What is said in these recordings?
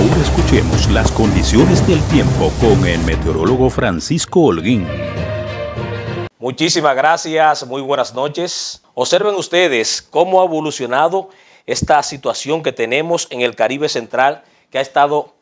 Ahora escuchemos las condiciones del tiempo con el meteorólogo Francisco Holguín. Muchísimas gracias, muy buenas noches. Observen ustedes cómo ha evolucionado esta situación que tenemos en el Caribe Central que ha estado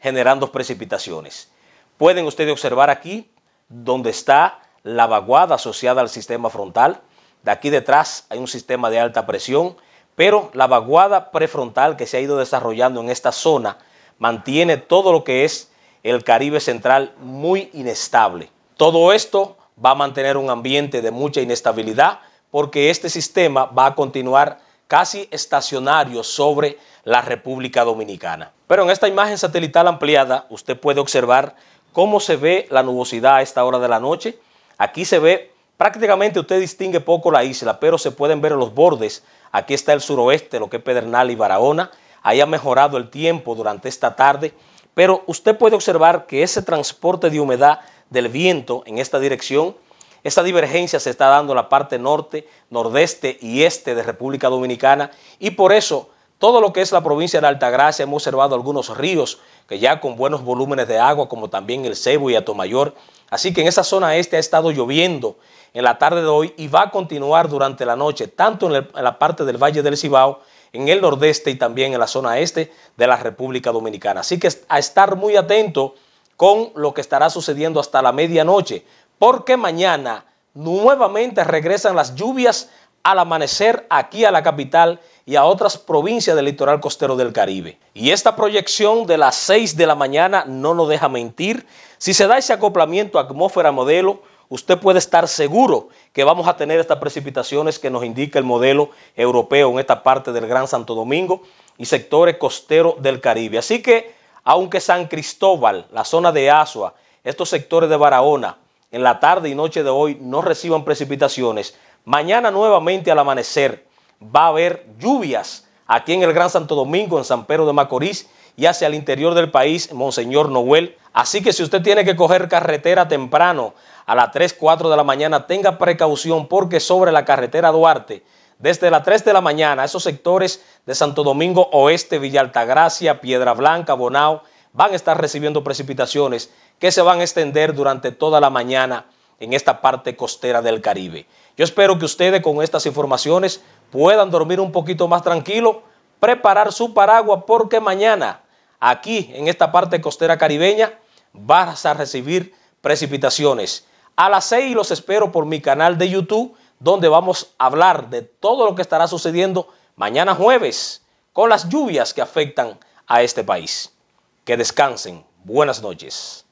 generando precipitaciones. Pueden ustedes observar aquí donde está la vaguada asociada al sistema frontal. De aquí detrás hay un sistema de alta presión, pero la vaguada prefrontal que se ha ido desarrollando en esta zona mantiene todo lo que es el Caribe Central muy inestable. Todo esto va a mantener un ambiente de mucha inestabilidad porque este sistema va a continuar casi estacionario sobre la República Dominicana. Pero en esta imagen satelital ampliada usted puede observar cómo se ve la nubosidad a esta hora de la noche. Aquí se ve prácticamente, usted distingue poco la isla, pero se pueden ver los bordes. Aquí está el suroeste, lo que es Pedernal y Barahona haya mejorado el tiempo durante esta tarde, pero usted puede observar que ese transporte de humedad del viento en esta dirección, esta divergencia se está dando en la parte norte, nordeste y este de República Dominicana y por eso todo lo que es la provincia de Altagracia hemos observado algunos ríos que ya con buenos volúmenes de agua como también el Cebo y Atomayor Así que en esa zona este ha estado lloviendo en la tarde de hoy y va a continuar durante la noche, tanto en, la parte del Valle del Cibao, en el nordeste y también en la zona este de la República Dominicana. Así que a estar muy atento con lo que estará sucediendo hasta la medianoche, porque mañana nuevamente regresan las lluvias al amanecer aquí a la capital y a otras provincias del litoral costero del Caribe. Y esta proyección de las 6 de la mañana no nos deja mentir. Si se da ese acoplamiento atmósfera modelo, usted puede estar seguro que vamos a tener estas precipitaciones que nos indica el modelo europeo en esta parte del Gran Santo Domingo y sectores costeros del Caribe. Así que, aunque San Cristóbal, la zona de Asua, estos sectores de Barahona, en la tarde y noche de hoy no reciban precipitaciones, mañana nuevamente al amanecer, va a haber lluvias aquí en el Gran Santo Domingo, en San Pedro de Macorís y hacia el interior del país, Monseñor Noel. Así que si usted tiene que coger carretera temprano a las 3, 4 de la mañana, tenga precaución porque sobre la carretera Duarte, desde las 3 de la mañana, esos sectores de Santo Domingo Oeste, Villa Altagracia, Piedra Blanca, Bonao, van a estar recibiendo precipitaciones que se van a extender durante toda la mañana en esta parte costera del Caribe. Yo espero que ustedes con estas informaciones puedan dormir un poquito más tranquilo, preparar su paraguas porque mañana aquí en esta parte costera caribeña vas a recibir precipitaciones. A las 6 los espero por mi canal de YouTube donde vamos a hablar de todo lo que estará sucediendo mañana jueves con las lluvias que afectan a este país. Que descansen. Buenas noches.